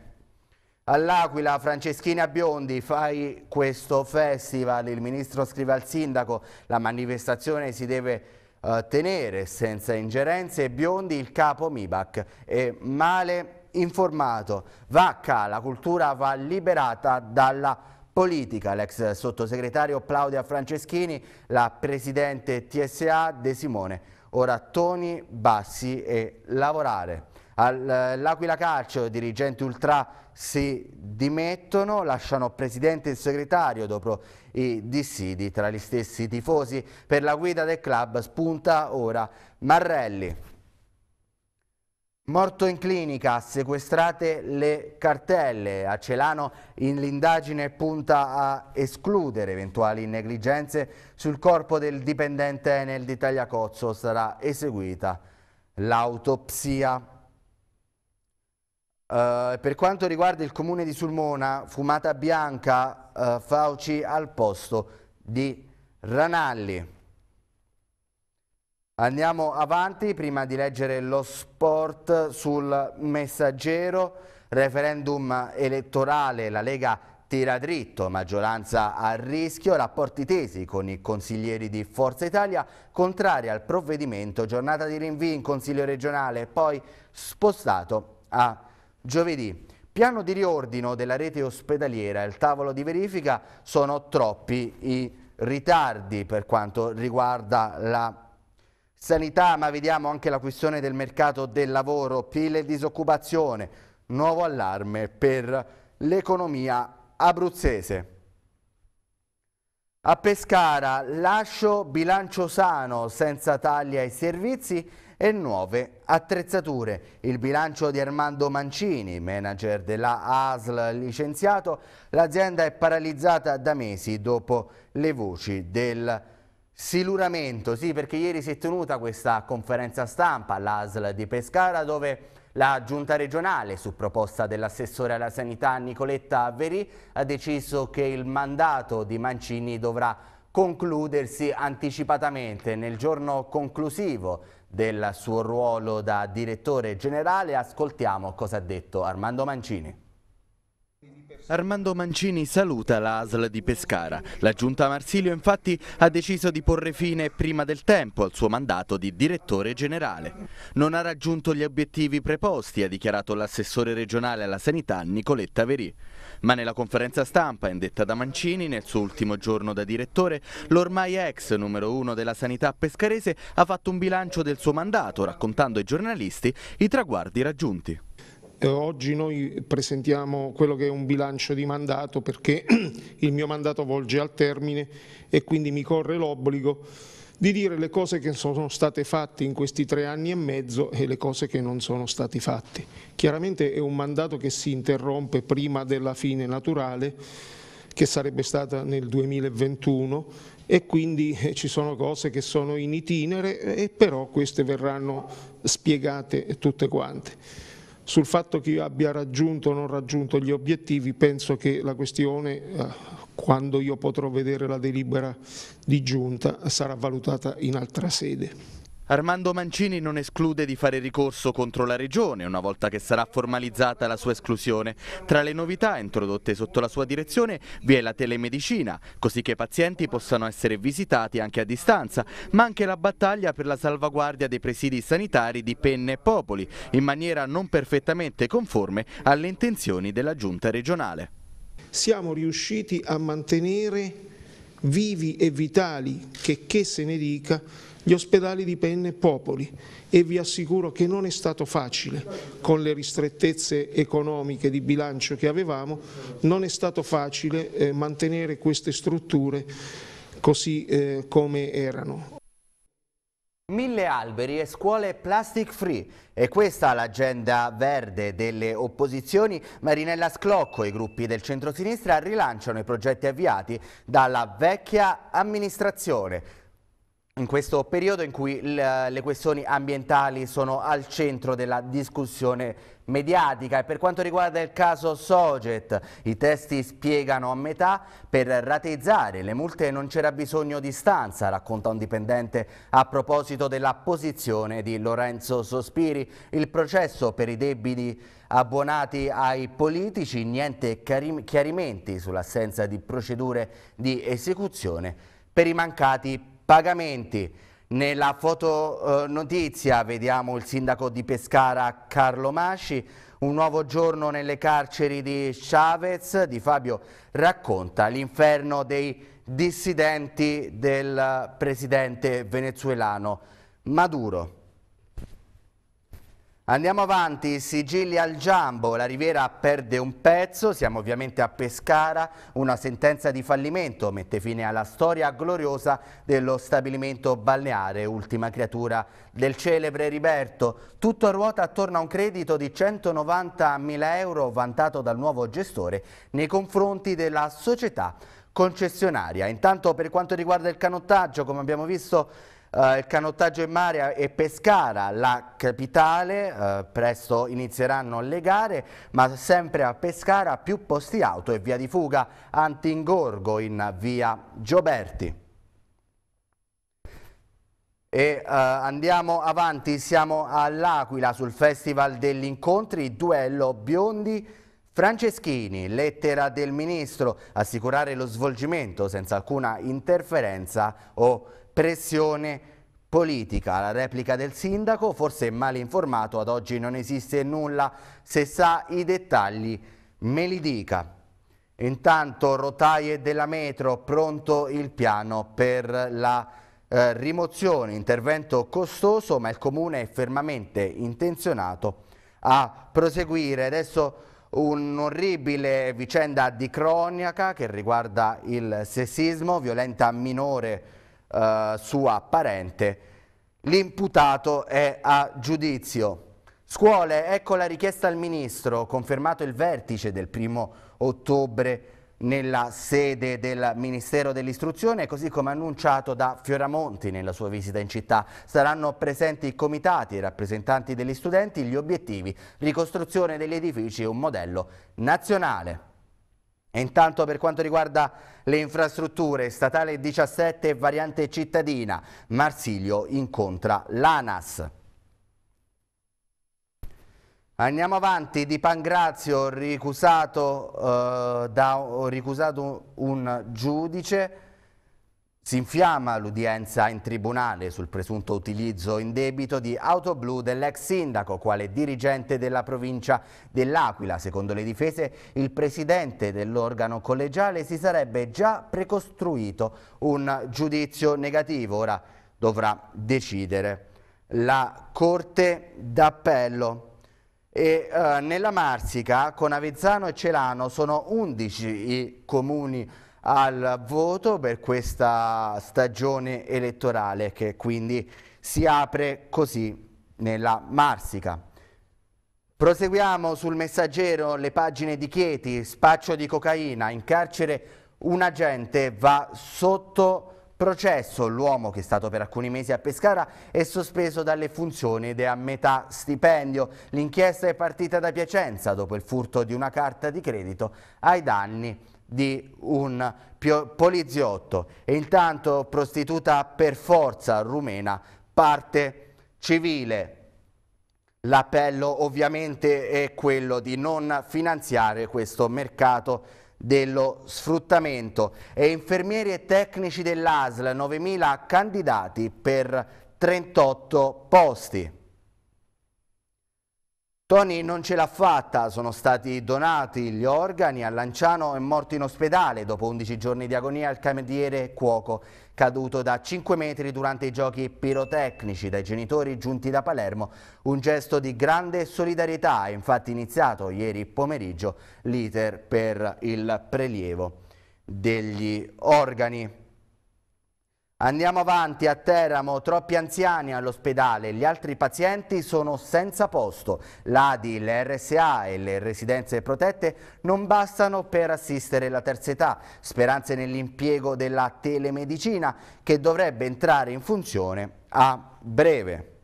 All'Aquila Franceschina Biondi fai questo festival, il ministro scrive al sindaco, la manifestazione si deve eh, tenere senza ingerenze, Biondi il capo Mibac e male informato. Vacca, la cultura va liberata dalla politica. L'ex sottosegretario Claudia Franceschini, la presidente TSA De Simone. Ora toni bassi e lavorare. All'Aquila Calcio, dirigenti ultra si dimettono, lasciano presidente e segretario dopo i dissidi tra gli stessi tifosi. Per la guida del club spunta ora Marrelli. Morto in clinica, sequestrate le cartelle. A Celano l'indagine punta a escludere eventuali negligenze sul corpo del dipendente Enel di Tagliacozzo. Sarà eseguita l'autopsia. Uh, per quanto riguarda il comune di Sulmona, fumata bianca, uh, Fauci al posto di Ranalli. Andiamo avanti, prima di leggere lo sport sul messaggero, referendum elettorale, la Lega tira dritto, maggioranza a rischio, rapporti tesi con i consiglieri di Forza Italia, contraria al provvedimento, giornata di rinvii in Consiglio regionale, poi spostato a giovedì. Piano di riordino della rete ospedaliera il tavolo di verifica sono troppi i ritardi per quanto riguarda la Sanità, ma vediamo anche la questione del mercato del lavoro, PIL e disoccupazione, nuovo allarme per l'economia abruzzese. A Pescara lascio bilancio sano senza tagli ai servizi e nuove attrezzature. Il bilancio di Armando Mancini, manager della ASL licenziato, l'azienda è paralizzata da mesi dopo le voci del Siluramento, sì, perché ieri si è tenuta questa conferenza stampa all'ASL di Pescara dove la giunta regionale, su proposta dell'assessore alla sanità Nicoletta Veri, ha deciso che il mandato di Mancini dovrà concludersi anticipatamente nel giorno conclusivo del suo ruolo da direttore generale. Ascoltiamo cosa ha detto Armando Mancini. Armando Mancini saluta la ASL di Pescara. La giunta Marsilio infatti ha deciso di porre fine prima del tempo al suo mandato di direttore generale. Non ha raggiunto gli obiettivi preposti, ha dichiarato l'assessore regionale alla sanità Nicoletta Verì. Ma nella conferenza stampa indetta da Mancini nel suo ultimo giorno da direttore, l'ormai ex numero uno della sanità pescarese ha fatto un bilancio del suo mandato raccontando ai giornalisti i traguardi raggiunti. Eh, oggi noi presentiamo quello che è un bilancio di mandato perché il mio mandato volge al termine e quindi mi corre l'obbligo di dire le cose che sono state fatte in questi tre anni e mezzo e le cose che non sono state fatte. Chiaramente è un mandato che si interrompe prima della fine naturale, che sarebbe stata nel 2021 e quindi eh, ci sono cose che sono in itinere e eh, però queste verranno spiegate tutte quante. Sul fatto che io abbia raggiunto o non raggiunto gli obiettivi penso che la questione, eh, quando io potrò vedere la delibera di giunta, sarà valutata in altra sede. Armando Mancini non esclude di fare ricorso contro la Regione una volta che sarà formalizzata la sua esclusione. Tra le novità introdotte sotto la sua direzione vi è la telemedicina, così che i pazienti possano essere visitati anche a distanza, ma anche la battaglia per la salvaguardia dei presidi sanitari di Penne e Popoli, in maniera non perfettamente conforme alle intenzioni della Giunta regionale. Siamo riusciti a mantenere vivi e vitali, che, che se ne dica, gli ospedali di Penne Popoli e vi assicuro che non è stato facile, con le ristrettezze economiche di bilancio che avevamo, non è stato facile eh, mantenere queste strutture così eh, come erano. Mille alberi e scuole plastic free. E questa l'agenda verde delle opposizioni. Marinella Sclocco e i gruppi del centro-sinistra rilanciano i progetti avviati dalla vecchia amministrazione in questo periodo in cui le questioni ambientali sono al centro della discussione mediatica e per quanto riguarda il caso Soget i testi spiegano a metà per ratezzare le multe non c'era bisogno di stanza racconta un dipendente a proposito della posizione di Lorenzo Sospiri il processo per i debiti abbonati ai politici niente chiarimenti sull'assenza di procedure di esecuzione per i mancati pagamenti. Nella fotonotizia eh, vediamo il sindaco di Pescara Carlo Masci, un nuovo giorno nelle carceri di Chavez, di Fabio racconta l'inferno dei dissidenti del presidente venezuelano Maduro. Andiamo avanti, sigilli al giambo, la Riviera perde un pezzo, siamo ovviamente a Pescara, una sentenza di fallimento mette fine alla storia gloriosa dello stabilimento balneare, ultima creatura del celebre Riberto. Tutto ruota attorno a un credito di 190.000 euro vantato dal nuovo gestore nei confronti della società concessionaria. Intanto per quanto riguarda il canottaggio, come abbiamo visto Uh, il canottaggio in mare e Pescara, la capitale, uh, presto inizieranno le gare, ma sempre a Pescara più posti auto e via di fuga anti-ingorgo in via Gioberti. E, uh, andiamo avanti, siamo all'Aquila sul Festival degli Incontri, duello Biondi Franceschini, lettera del Ministro, assicurare lo svolgimento senza alcuna interferenza o pressione politica. La replica del sindaco, forse male informato, ad oggi non esiste nulla, se sa i dettagli me li dica. Intanto rotaie della metro, pronto il piano per la eh, rimozione, intervento costoso ma il comune è fermamente intenzionato a proseguire. Adesso un'orribile vicenda di cronaca che riguarda il sessismo, violenta minore eh, sua parente. L'imputato è a giudizio. Scuole, ecco la richiesta al Ministro, confermato il vertice del primo ottobre nella sede del Ministero dell'Istruzione, così come annunciato da Fioramonti nella sua visita in città. Saranno presenti i comitati, i rappresentanti degli studenti, gli obiettivi, ricostruzione degli edifici e un modello nazionale. E intanto per quanto riguarda le infrastrutture, statale 17 e variante cittadina, Marsilio incontra l'ANAS. Andiamo avanti, di Pangrazio ricusato, eh, da, ricusato un giudice si infiamma l'udienza in tribunale sul presunto utilizzo in debito di auto blu dell'ex sindaco quale dirigente della provincia dell'Aquila. Secondo le difese il presidente dell'organo collegiale si sarebbe già precostruito un giudizio negativo. Ora dovrà decidere la Corte d'Appello. E, eh, nella Marsica, con Avezzano e Celano sono 11 i comuni al voto per questa stagione elettorale che quindi si apre così nella Marsica. Proseguiamo sul messaggero le pagine di Chieti, spaccio di cocaina, in carcere un agente va sotto processo, l'uomo che è stato per alcuni mesi a Pescara è sospeso dalle funzioni ed è a metà stipendio. L'inchiesta è partita da Piacenza dopo il furto di una carta di credito ai danni di un poliziotto e intanto prostituta per forza rumena parte civile. L'appello ovviamente è quello di non finanziare questo mercato dello sfruttamento e infermieri e tecnici dell'ASL 9.000 candidati per 38 posti. Tony non ce l'ha fatta, sono stati donati gli organi a Lanciano e morto in ospedale dopo 11 giorni di agonia il cameriere Cuoco, caduto da 5 metri durante i giochi pirotecnici dai genitori giunti da Palermo. Un gesto di grande solidarietà, è infatti iniziato ieri pomeriggio l'iter per il prelievo degli organi. Andiamo avanti a Teramo, troppi anziani all'ospedale, gli altri pazienti sono senza posto. L'ADI, l'RSA e le residenze protette non bastano per assistere la terza età. Speranze nell'impiego della telemedicina che dovrebbe entrare in funzione a breve.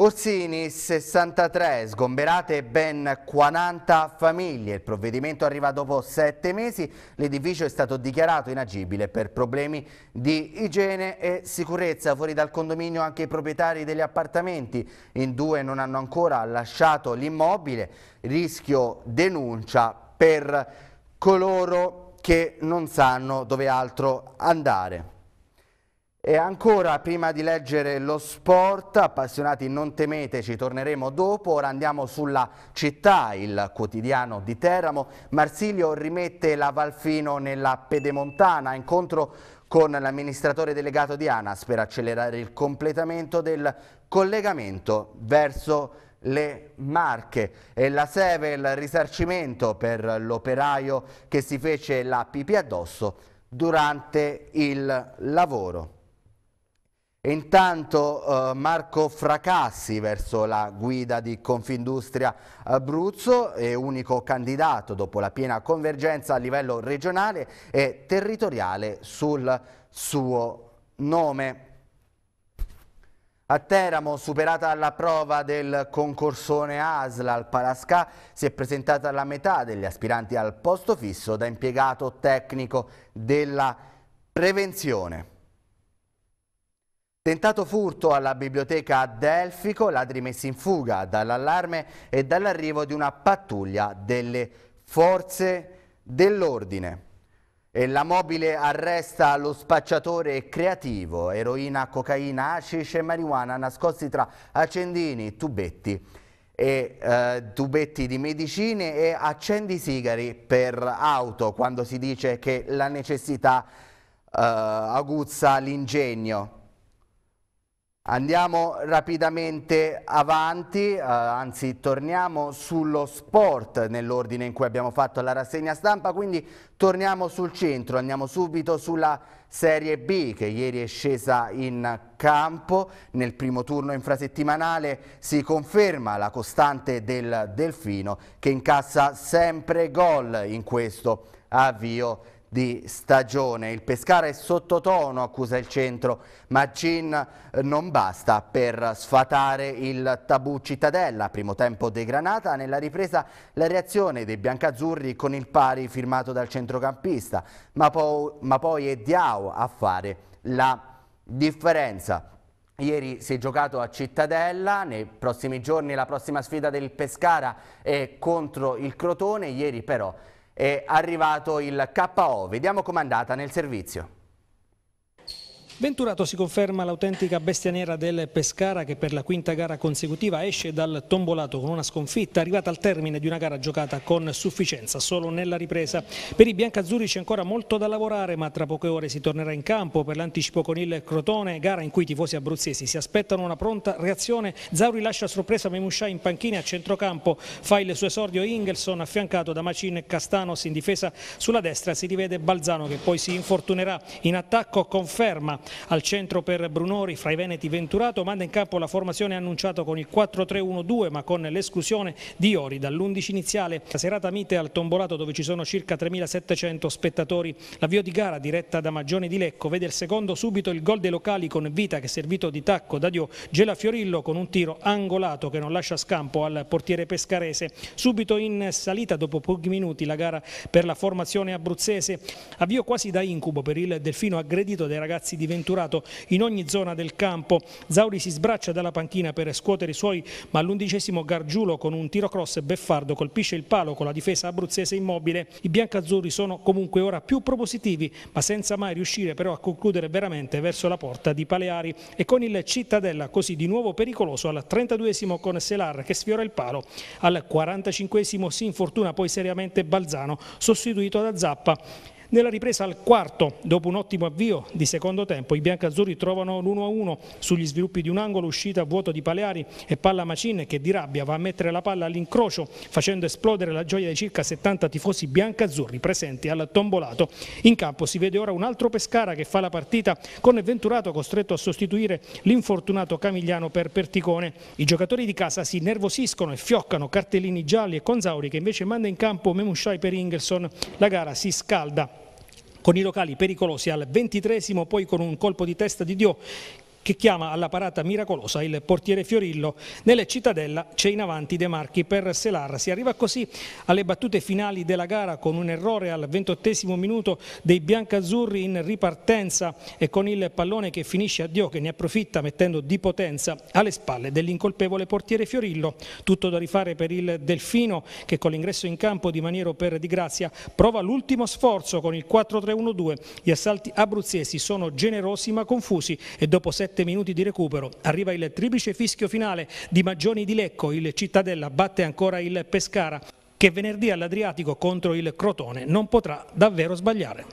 Orsini 63, sgomberate ben 40 famiglie. Il provvedimento arriva dopo 7 mesi. L'edificio è stato dichiarato inagibile per problemi di igiene e sicurezza. Fuori dal condominio anche i proprietari degli appartamenti. In due non hanno ancora lasciato l'immobile. Rischio denuncia per coloro che non sanno dove altro andare. E ancora prima di leggere lo sport, appassionati non temete, ci torneremo dopo, ora andiamo sulla città, il quotidiano di Teramo. Marsilio rimette la Valfino nella Pedemontana, incontro con l'amministratore delegato di ANAS per accelerare il completamento del collegamento verso le Marche e la Seve, il risarcimento per l'operaio che si fece la pipì addosso durante il lavoro. E intanto eh, Marco Fracassi verso la guida di Confindustria Abruzzo è unico candidato dopo la piena convergenza a livello regionale e territoriale sul suo nome. A Teramo, superata la prova del concorsone ASLA al Palasca, si è presentata la metà degli aspiranti al posto fisso da impiegato tecnico della prevenzione. Tentato furto alla biblioteca Delfico, ladri messi in fuga dall'allarme e dall'arrivo di una pattuglia delle forze dell'ordine. E la mobile arresta lo spacciatore creativo, eroina, cocaina, hashish e marijuana nascosti tra accendini, tubetti e eh, tubetti di medicine e accendi sigari per auto quando si dice che la necessità eh, aguzza l'ingegno. Andiamo rapidamente avanti, eh, anzi torniamo sullo sport nell'ordine in cui abbiamo fatto la rassegna stampa, quindi torniamo sul centro, andiamo subito sulla Serie B che ieri è scesa in campo, nel primo turno infrasettimanale si conferma la costante del Delfino che incassa sempre gol in questo avvio di stagione. Il Pescara è sottotono, accusa il centro, ma Cin eh, non basta per sfatare il tabù Cittadella. Primo tempo degranata, nella ripresa la reazione dei biancazzurri con il pari firmato dal centrocampista, ma, po ma poi è Diao a fare la differenza. Ieri si è giocato a Cittadella, nei prossimi giorni la prossima sfida del Pescara è contro il Crotone, ieri però è arrivato il KO. Vediamo com'è andata nel servizio. Venturato si conferma l'autentica bestia nera del Pescara che per la quinta gara consecutiva esce dal tombolato con una sconfitta arrivata al termine di una gara giocata con sufficienza solo nella ripresa. Per i biancazzurri c'è ancora molto da lavorare ma tra poche ore si tornerà in campo per l'anticipo con il Crotone, gara in cui i tifosi abruzzesi si aspettano una pronta reazione. Zauri lascia a sorpresa Memuscià in panchina a centrocampo, fa il suo esordio Ingelson affiancato da Macin e Castanos in difesa sulla destra si rivede Balzano che poi si infortunerà in attacco, conferma al centro per Brunori, fra i Veneti Venturato, manda in campo la formazione annunciata con il 4-3-1-2 ma con l'esclusione di Ori dall'11 iniziale. La serata mite al Tombolato dove ci sono circa 3.700 spettatori. L'avvio di gara diretta da Magione di Lecco vede il secondo subito il gol dei locali con Vita che è servito di tacco da Dio Gela Fiorillo con un tiro angolato che non lascia scampo al portiere pescarese. Subito in salita dopo pochi minuti la gara per la formazione abruzzese. Avvio quasi da incubo per il Delfino aggredito dai ragazzi di Venturato sventurato in ogni zona del campo. Zauri si sbraccia dalla panchina per scuotere i suoi, ma all'undicesimo Gargiulo con un tiro cross beffardo colpisce il palo con la difesa abruzzese immobile. I biancazzurri sono comunque ora più propositivi, ma senza mai riuscire però a concludere veramente verso la porta di Paleari e con il Cittadella così di nuovo pericoloso al 32esimo con Selar che sfiora il palo. Al 45esimo si infortuna poi seriamente Balzano, sostituito da Zappa. Nella ripresa al quarto, dopo un ottimo avvio di secondo tempo, i biancazzurri trovano l'1-1 sugli sviluppi di un angolo, uscita a vuoto di Paleari e palla Macin che di rabbia va a mettere la palla all'incrocio facendo esplodere la gioia dei circa 70 tifosi biancazzurri presenti al tombolato. In campo si vede ora un altro Pescara che fa la partita con Venturato costretto a sostituire l'infortunato Camigliano per Perticone. I giocatori di casa si nervosiscono e fioccano cartellini gialli e Conzauri che invece manda in campo Memushai per Ingelson. La gara si scalda con i locali pericolosi al ventitresimo, poi con un colpo di testa di Dio che chiama alla parata miracolosa il portiere Fiorillo. Nelle cittadella c'è in avanti De Marchi per Selar. Si arriva così alle battute finali della gara con un errore al ventottesimo minuto dei biancazzurri in ripartenza e con il pallone che finisce a Dio che ne approfitta mettendo di potenza alle spalle dell'incolpevole portiere Fiorillo. Tutto da rifare per il Delfino che con l'ingresso in campo di Maniero per Di Grazia prova l'ultimo sforzo con il 4-3-1-2. Gli assalti abruzzesi sono generosi ma confusi e dopo sette 7 minuti di recupero arriva il triplice fischio finale di Maggioni di Lecco, il Cittadella batte ancora il Pescara che venerdì all'Adriatico contro il Crotone non potrà davvero sbagliare.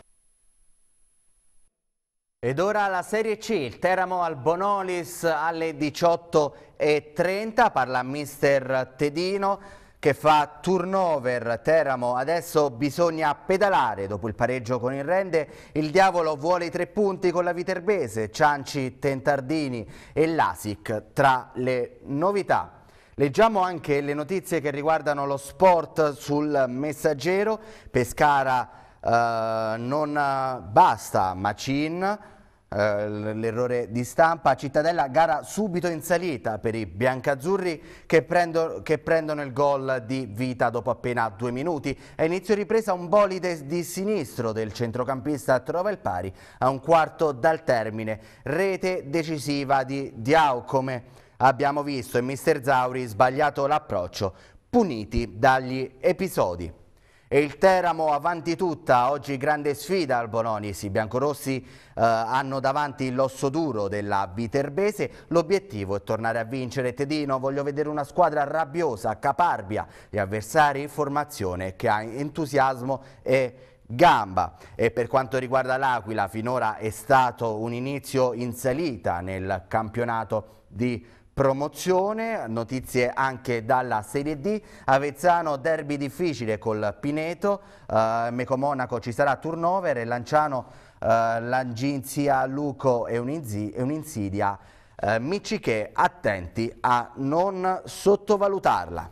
Ed ora la Serie C, il Teramo al Bonolis alle 18.30, parla mister Tedino che fa turnover Teramo. Adesso bisogna pedalare dopo il pareggio con il Rende. Il diavolo vuole i tre punti con la Viterbese, Cianci, Tentardini e Lasic tra le novità. Leggiamo anche le notizie che riguardano lo sport sul messaggero. Pescara eh, non basta, Macin eh, l'errore di stampa, Cittadella gara subito in salita per i biancazzurri che, prendo, che prendono il gol di vita dopo appena due minuti. A inizio ripresa un bolide di sinistro del centrocampista trova il pari a un quarto dal termine. Rete decisiva di Diao come abbiamo visto e mister Zauri sbagliato l'approccio, puniti dagli episodi. E il Teramo avanti tutta, oggi grande sfida al Bononisi. I biancorossi eh, hanno davanti l'osso duro della Viterbese. L'obiettivo è tornare a vincere Tedino. Voglio vedere una squadra rabbiosa, caparbia, gli avversari in formazione che ha entusiasmo e gamba e per quanto riguarda l'Aquila finora è stato un inizio in salita nel campionato di promozione, notizie anche dalla Serie D, Avezzano derby difficile col Pineto, eh, Meco Monaco ci sarà turnover e Lanciano eh, Langinzia Luco e un'insidia, eh, Miciche attenti a non sottovalutarla.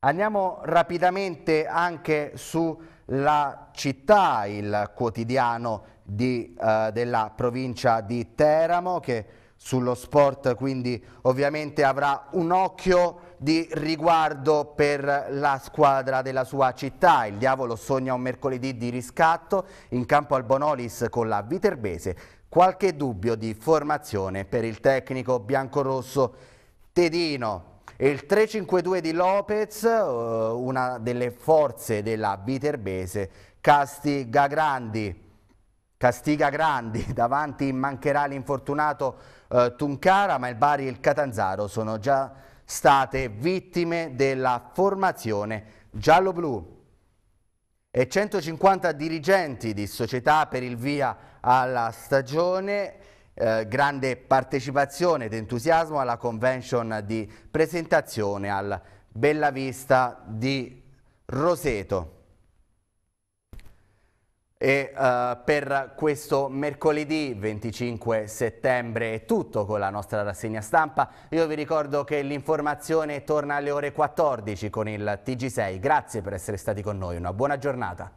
Andiamo rapidamente anche sulla città, il quotidiano di, eh, della provincia di Teramo che sullo sport, quindi ovviamente avrà un occhio di riguardo per la squadra della sua città. Il Diavolo sogna un mercoledì di riscatto in campo al Bonolis con la Viterbese. Qualche dubbio di formazione per il tecnico biancorosso Tedino. Il 3-5-2 di Lopez, eh, una delle forze della Viterbese, Casti Gagrandi Castiga Grandi, davanti mancherà l'infortunato eh, Tuncara, ma il Bari e il Catanzaro sono già state vittime della formazione giallo-blu. E 150 dirigenti di società per il via alla stagione eh, grande partecipazione ed entusiasmo alla convention di presentazione al Bella Vista di Roseto. E uh, per questo mercoledì 25 settembre è tutto con la nostra rassegna stampa. Io vi ricordo che l'informazione torna alle ore 14 con il TG6. Grazie per essere stati con noi, una buona giornata.